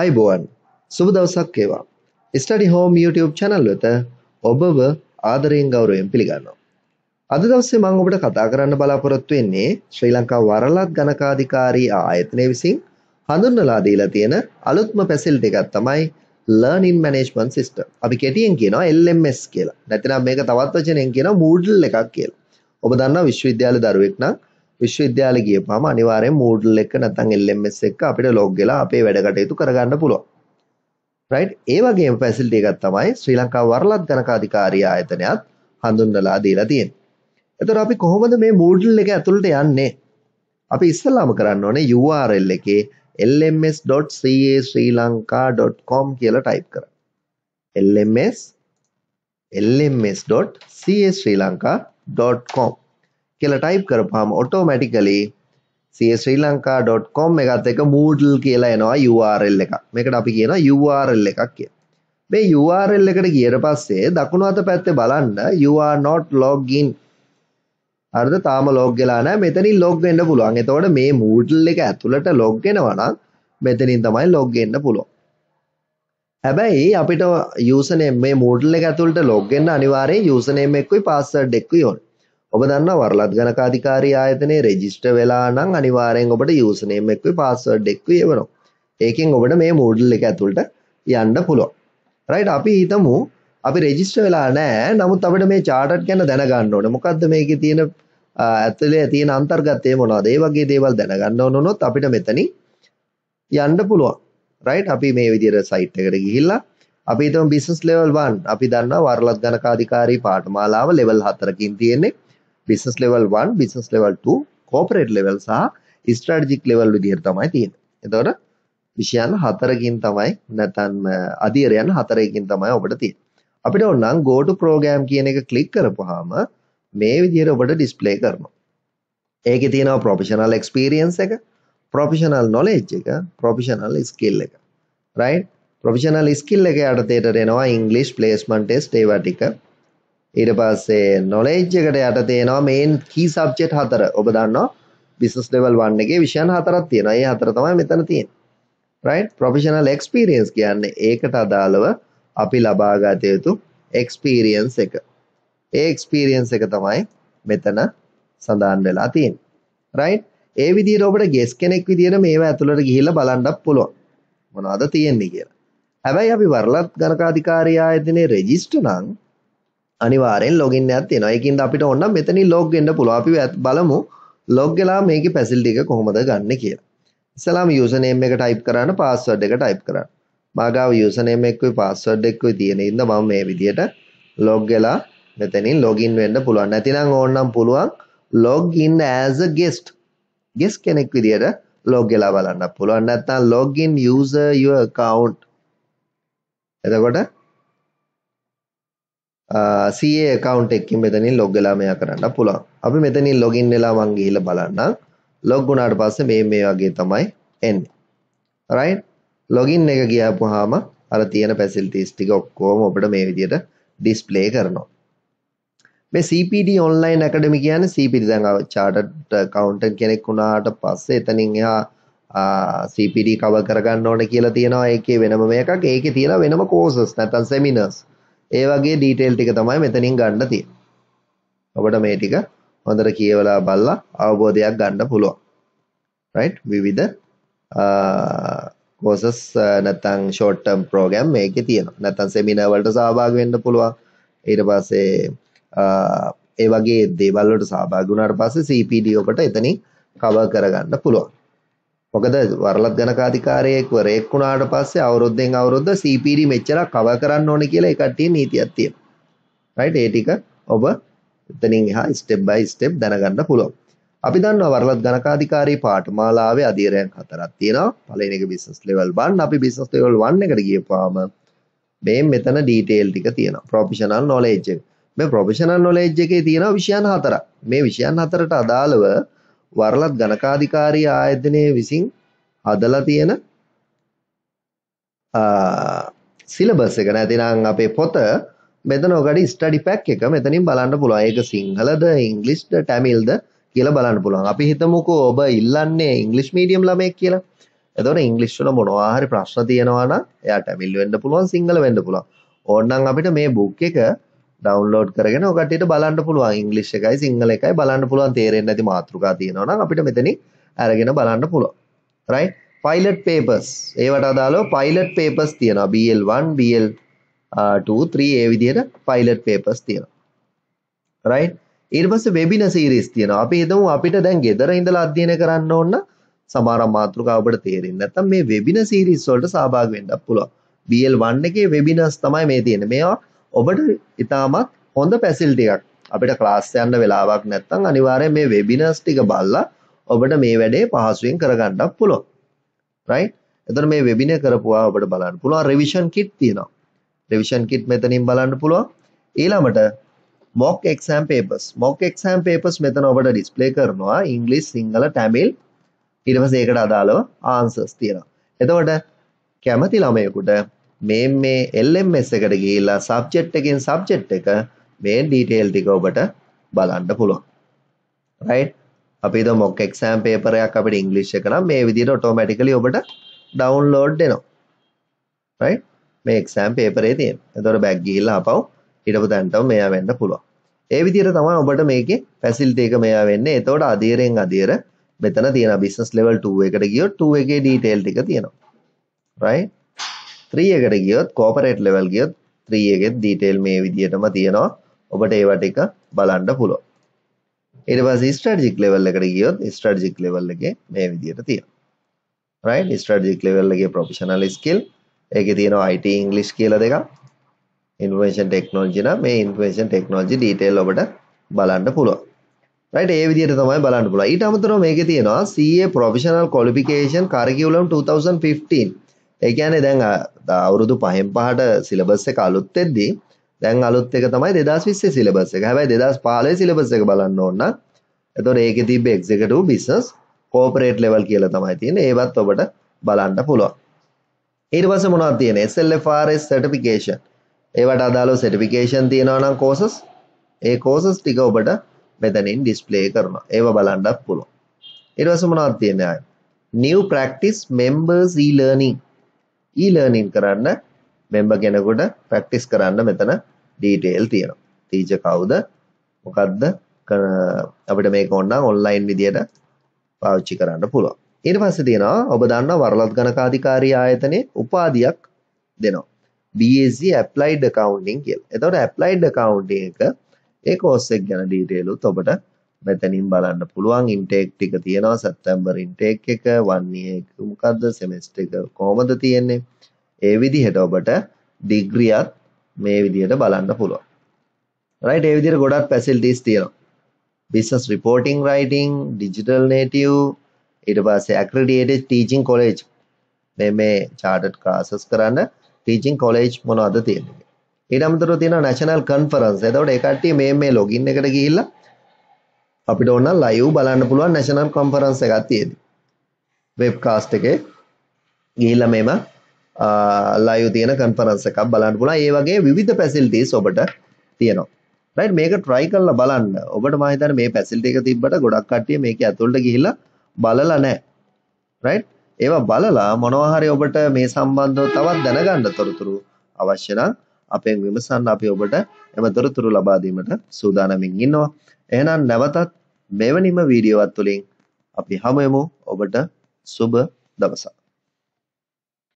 අයිබෝන් සුබ දවසක් ඒවා. ස්ටඩි හෝම් YouTube channel වෙත ඔබව ආදරයෙන් ගෞරවයෙන් පිළිගන්නවා. අද දවසේ මම ඔබට කතා කරන්න බලාපොරොත්තු වෙන්නේ ශ්‍රී ලංකා වරලත් ගණකාධිකාරී ආයතනය විසින් හඳුන්වලා දීලා තියෙන අලුත්ම ෆැසිලිටි එකක් තමයි Learning Management System. අපි කෙටියෙන් කියනවා LMS කියලා. නැත්නම් මේක තවත් වචනයෙන් කියනවා Moodle එකක් කියලා. ඔබ දන්නා විශ්වවිද්‍යාල දරුවෙක් නම් විශ්වවිද්‍යාල ගියපුවාම අනිවාර්යෙන් Moodle එක නැත්නම් LMS එක අපිට log වෙලා අපේ වැඩ කටයුතු කරගන්න පුළුවන්. right? ඒ වගේම facility එකක් තමයි ශ්‍රී ලංකා වරලත් ගණකාධිකාරිය ආයතනයත් හඳුන්වලා දීලා තියෙන්නේ. එතකොට අපි කොහොමද මේ Moodle එක ඇතුළට යන්නේ? අපි ඉස්සෙල්ලාම කරන්න ඕනේ URL එකේ lms.casrilanka.com කියලා type කරන්න. lms lms.casrilanka.com කියලා ටයිප් කරපුවාම ඔටෝමැටිකලි ශ්‍රී ලංකා.කොම් එකත් එක මූඩල් කියලා එනවා URL එක මේකට අපි කියන URL එකක් කිය මේ URL එකට ගියට පස්සේ දකුණු අත පැත්තේ බලන්න you are not logged in හරිද තාම ලොග් වෙලා නැහැ මෙතනින් ලොග් වෙන්න පුළුවන් එතකොට මේ Moodle එක ඇතුළට ලොග් වෙනවා නම් මෙතනින් තමයි ලොග් වෙන්න පුළුවන් හැබැයි අපිට යූසර් නේම් මේ Moodle එක ඇතුළට ලොග් වෙන්න අනිවාර්යෙන් යූසර් නේම් එක්කුයි පාස්වර්ඩ් එක්කුයි ඕනේ ඔබ දන්නා වරලත් ගණකාධිකාරී ආයතනයේ රෙජිස්ටර් වෙලා නම් අනිවාර්යෙන් ඔබට යූසර් නේම් එක්කුයි පාස්වර්ඩ් එක්කුයි එවනවා. ඒකෙන් ඔබට මේ Moodle එක ඇතුළට යන්න පුළුවන්. රයිට් අපි හිතමු අපි රෙජිස්ටර් වෙලා නැහැ. නමුත් අපිට මේ චාටර්ට් ගැන දැනගන්න ඕනේ. මොකද්ද මේකේ තියෙන ඇතුලේ තියෙන අන්තර්ගතය මොනවද? ඒ වගේ දේවල් දැනගන්න ඕන උනොත් අපිට මෙතනින් යන්න පුළුවන්. රයිට් අපි මේ විදිහට සයිට් එකට ගිහිල්ලා අපි හිතමු බිස්නස් ලෙවල් 1 අපි දන්නවා වරලත් ගණකාධිකාරී පාඨමාලාව ලෙවල් 4කින් තියෙන්නේ. Business level 1 business level 2 corporate level සහ ස්ට්‍රැටජික් ලෙවල් විදිහට තමයි තියෙන්නේ. එතකොට විෂයන් හතරකින් තමයි නැත්නම් අධීරයන් හතරකින් තමයි ඔබට තියෙන්නේ. අපිට ඕන නම් go to program කියන එක ක්ලික් කරපුවාම මේ විදිහට ඔබට ඩිස්ප්ලේ කරනවා. ඒකේ තියෙනවා ප්‍රොෆෙෂනල් එක්ස්පීරියන්ස් එක, ප්‍රොෆෙෂනල් නොලෙජ් එක, ප්‍රොෆෙෂනල් ස්කිල් එක. රයිට්? ප්‍රොෆෙෂනල් ස්කිල් එක යටතේට එනවා ඉංග්‍රීසි ප්ලේස්මන්ට් ටෙස්ට් ඒවා ටික. ඊට පස්සේ නොලෙජ් එකට යට තියෙනවා මේන් කී සබ්ජෙක්ට් හතර. ඔබ දන්නවා බිස්නස් ලෙවල් 1 එකේ විෂයන් හතරක් තියෙනවා. ඒ හතර තමයි මෙතන තියෙන්නේ. right professional experience කියන්නේ ඒකට අදාළව අපි ලබා ගත යුතු experience එක. ඒ experience එක තමයි මෙතන සඳහන් වෙලා තියෙන්නේ. right ඒ විදිහට ඔබට ගෙස් කෙනෙක් විදිහට මේවා ඇතුළට ගිහිල්ලා බලන්නත් පුළුවන්. මොනවද තියෙන්නේ කියලා. හැබැයි අපි වරලත් ගණකාධිකාරී ආයතනයේ රෙජිස්ටර් නම් අනිවාරෙන් ලොගින් ඇත් තියෙන එකකින්ද අපිට ඔන්න මෙතන ලොග් එන්න පුළුව අපි බලමු ලොග්ගලා මේක පැසිල්ටික කොහොමද ගන්න කියලා ඉස්සලාම යුසනේම් එක ටයිප් කරන්න පාස්වඩ් එක ටයිප් කරන්න මාගාව යුසනේම් එක්කුයි පාස්වඩ් එක්කුයි තියෙන ඉන්න මම මේ විදියට ලොග්ගලා මෙතනින් ලොගින් වෙන්න පුළුවන් නැතිනම් ඕන්නම් පුළුවන් log in as a guest guess කෙනෙක් විදියට ලොග්ගලා බලන්න පුළුවන් නැත්නම් login user your account එතකොට CA account එකකින් මෙතනින් log වෙලා මෙයා කරන්න පුළුවන්. අපි මෙතනින් login වෙලා මං ගිහිල්ලා බලන්නම්. log වුණාට පස්සේ මේ මේ වගේ තමයි එන්නේ. right? login එක ගියාපුවාම අර තියෙන facilities ටික ඔක්කොම අපිට මේ විදිහට display කරනවා. මේ CPD online academy කියන්නේ CPD දැන් chartered accountant කෙනෙක් වුණාට පස්සේ එතනින් එහා CPD cover කරගන්න ඕනේ කියලා තියෙනවා. ඒකේ වෙනම එකක්. ඒකේ තියෙන වෙනම courses නැත්නම් seminars. ඒ වගේ ඩීටේල් ටික තමයි මෙතනින් ගන්න තියෙන්නේ. ඔබට මේ ටික හොඳට කියවලා බලලා අවබෝධයක් ගන්න පුළුවන්. right විවිධ courses නැත්නම් short term program මේකේ තියෙනවා. නැත්නම් seminar වලට සහභාගී වෙන්න පුළුවන්. ඊට පස්සේ ඒ වගේ දේවල් වලට සහභාගී වුණාට පස්සේ CPD ඔබට එතනින් cover කරගන්න පුළුවන්. මොකද වරලත් ගණකාධිකාරයෙක්ව රේක් වුණාට පස්සේ අවුරුද්දෙන් අවුරුද්ද සීපීඩි මෙච්චරක් කවර් කරන්න ඕනේ කියලා ඒ කට්ටිය නීතියක් තියෙනවා. රයිට් ඒ ටික ඔබ එතනින් එහා ස්ටෙප් බයි ස්ටෙප් දැනගන්න පුළුවන්. අපි දන්නවා වරලත් ගණකාධිකාරී පාඨමාලාවේ අධීරයන් හතරක් තියෙනවා. පළවෙනි එක බිස්නස් ලෙවල් 1. අපි බිස්නස් ලෙවල් 1 එකට ගියපුවාම මේ මෙතන ඩීටේල් ටික තියෙනවා. ප්‍රොෆෙෂනල් නොලෙජ් එක. මේ ප්‍රොෆෙෂනල් නොලෙජ් එකේ තියෙනවා විෂයන් හතරක්. මේ විෂයන් හතරට අදාළව වරලත් ගණකාධිකාරී ආයතනය විසින් හදලා තියෙන සිලබස් එක නැතිනම් අපේ පොත මෙතන ඔකට ස්ටඩි පැක් එක මෙතනින් බලන්න පුළුවන් ඒක සිංහලද ඉංග්ලිස්්ද ටැමිල්ද කියලා බලන්න පුළුවන් අපි හිතමුකෝ ඔබ ඉල්ලන්නේ ඉංගලිස් මීඩියම් ළමයෙක් කියලා එතකොට ඉංගලිස් වල මොනවා හරි ප්‍රශ්න තියෙනවා නම් එයා ටැමිල් වෙන්න පුළුවන් සිංහල වෙන්න පුළුවන් ඕනනම් අපිට මේ බුක් එක ඩවන්ලෝඩ් කරගෙන ඔකට බලන්න පුළුවන් ඉංගලිෂ් එකයි සිංහල එකයි බලන්න පුළුවන් තේරෙන්නේ නැති මාතෘකා තියෙනවා නම් අපිට මෙතනින් අරගෙන බලන්න පුළුවන්. right pilot papers ඒවට අදාළව pilot papers තියෙනවා BL1 BL2 3 ඒ විදිහට pilot papers තියෙනවා right ඊට පස්සේ webinar series තියෙනවා අපි හිතමු අපිට දැන් ගෙදර ඉඳලා අධ්‍යයනය කරන්න ඕන සමහර මාතෘකා ඔබට තේරෙන්නේ නැත්නම් මේ webinar series වලට සහභාගී වෙන්නත් පුළුවන් BL1 එකේ webinars තමයි මේ තියෙන්නේ මේවා ඔබට ඉතාමත් හොඳ පැසිල්ටියක් අපිට ක්ලාස් යන්න වෙලාවක් නැත්තං අනිවාරය මේ වෙබිනස් ටික බල්ලා ඔබට මේ වැඩේ පහසුවෙන් කරගන්නක් පුළො රයි එතර මේ වෙබින කරපුවා ඔබට බලන්න පුළුවන් රවිෂන් කිට් තියෙනවා රවිෂන් කිට් මෙතනින් බලන්න පුළුවන් ඊළමට මොක් එක්ම් පේපස් මොක් එක්ම් පේපස් මෙතන ඔබට ඩිස්පලේ කරනවා ඉංගලිස් සිංහල ටැමිල් ඉටවස ඒකට අදාළව ආන්සස් තියෙනවා එතවට කැමති ළමයකුට මේ මේ LMS එකට ගිහිල්ලා සබ්ජෙක්ට් එකෙන් සබ්ජෙක්ට් එක මේ ඩීටේල් ටික ඔබට බලන්න පුළුවන්. රයිට්? අපි හිතමු මොක් එක්සෑම් පේපර් එකක් අපිට ඉංග්‍රීසි එක නම් මේ විදිහට ඔටෝමැටිකලි ඔබට ඩවුන්ලෝඩ් වෙනවා. රයිට්? මේ එක්සෑම් පේපරේ තියෙන. එතකොට බෑග් ගිහිල්ලා ආපහු හිටපු තැනටම මෙයා වෙන්න පුළුවන්. ඒ විදිහට තමයි ඔබට මේකේ ෆැසිලිටි එක මෙයා වෙන්නේ. එතකොට අධීරෙන් අධීර මෙතන තියෙන බිස්නස් ලෙවල් 2 එකට ගියොත් 2 එකේ ඩීටේල් ටික තියෙනවා. රයිට්? ත්‍රියකට ගියොත් කෝපරේට් ලෙවල් ගියොත් ත්‍රී එකෙත් ඩීටේල් මේ විදිහටම තියෙනවා ඔබට ඒවා ටික බලන්න පුළුවන් ඊට පස්සේ ස්ට්‍රැටජික් ලෙවල් එකට ගියොත් ස්ට්‍රැටජික් ලෙවල් එකේ මේ විදිහට තියෙනවා රයිට් ස්ට්‍රැටජික් ලෙවල් එකේ ප්‍රොෆෙෂනල් ස්කිල් ඒකේ තියෙනවා IT ඉංග්‍රීසි කියලා දෙකක් ඉන්ෆර්මේෂන් ටෙක්නොලොජි නම් මේ ඉන්ෆර්මේෂන් ටෙක්නොලොජි ඩීටේල් ඔබට බලන්න පුළුවන් රයිට් ඒ විදිහට තමයි බලන්න පුළුවන් ඊට අමතරව මේකේ තියෙනවා CA professional qualification curriculum 2015 ඒගැන දැන් අවුරුදු පහෙන් පහට සිලබස්ස එක අලුත්තෙද්දී දැන් අලුත් එක තමයි දෙදස් විස්සේ සිලබස්ස එක හැබයි දෙදස් පාලය සිලබස්ස එක බලන්න ඕන්න එතොට ඒක තිබ එක්සකට බිස්සස් කෝපරේට් ලෙවල් කියල තමයි තියෙන ඒවත් ඔබට බලන්න පුළුවන් ඒවස මොනා තියෙන SLFRS සටිකේෂන් ඒවට අදාලෝ සටිකේෂන් තියෙනවනම් කෝසස් ඒ කෝසස් ටික ඔබට මෙතනින් ඩිස්පලේ කරනවා ඒව බලන්නක් පුළුවන් ඒවස මොනා තියෙන නිව ප්‍රක්ටිස් මෙම්බර්ස් e-learning e-learning කරන්න member කෙනෙකුට practice කරන්න මෙතන detail තියෙනවා. teacher කවුද? මොකද්ද? අපිට මේක ඕනනම් online විදියට පාවිච්චි කරන්න පුළුවන්. ඊට පස්සේ තියෙනවා ඔබ දන්නා වරලත් ගණකාධිකාරී ආයතනයේ උපාධියක් දෙනවා. BSc applied accounting කියලා. එතකොට applied accounting එක ඒ course එක ගැන detail උත් ඔබට මෙතනින් බලන්න පුළුවන් ඉන්ටේක් ටික තියෙනවා සැප්තැම්බර් ඉන්ටේක් එක වන් එක මොකද්ද සෙමෙස්ටර් එක කොහොමද තියෙන්නේ ඒ විදිහට ඔබට ඩිග්‍රියක් මේ විදිහට බලන්න පුළුවන් රයිට් ඒ විදිහට ගොඩක් ෆැසිලිටිස් තියෙනවා business reporting writing digital native ඊට පස්සේ ඇක්‍රඩියේටඩ් ටීචින් කොලෙජ් මේ මේ චාටඩ් ක්ලාසස් කරන්න ටීචින් කොලෙජ් මොනවද තියෙන්නේ ඊට අමතරව තියෙනවා නැෂනල් කන්ෆරන්ස් එතකොට ඒ කට්ටිය මේ මේ ලොගින් එකට ගිහිල්ලා අපිට ඕන නම් ලයිව් බලන්න පුළුවන් නැෂනල් කොන්ෆරන්ස් එකක් තියෙදි. වෙබ්කාස්ට් එකේ ගිහිල්ලා මේම ලයිව් තියෙන කොන්ෆරන්ස් එකක් බලන්න පුළුවන්. ඒ වගේ විවිධ ෆැසිලිටිස් ඔබට තියෙනවා. රයිට් මේක try කරලා බලන්න. ඔබට මම හිතන්නේ මේ ෆැසිලිටි එක තිබ්බට ගොඩක් කට්ටිය මේක ඇතුළට ගිහිල්ලා බලලා නැහැ. රයිට්? ඒවා බලලා මොනවා හරි ඔබට මේ සම්බන්ධව තවත් දැනගන්න තොරතුරු අවශ්‍ය නම් අපෙන් විමසන්න අපි ඔබට එම තොරතුරු ලබා දීමට සූදානමින් ඉන්නවා. එහෙනම් නැවතත් මෙවැනිම වීඩියෝවත් තුළින් අපි හමුවෙමු ඔබට සුබ දවසක්.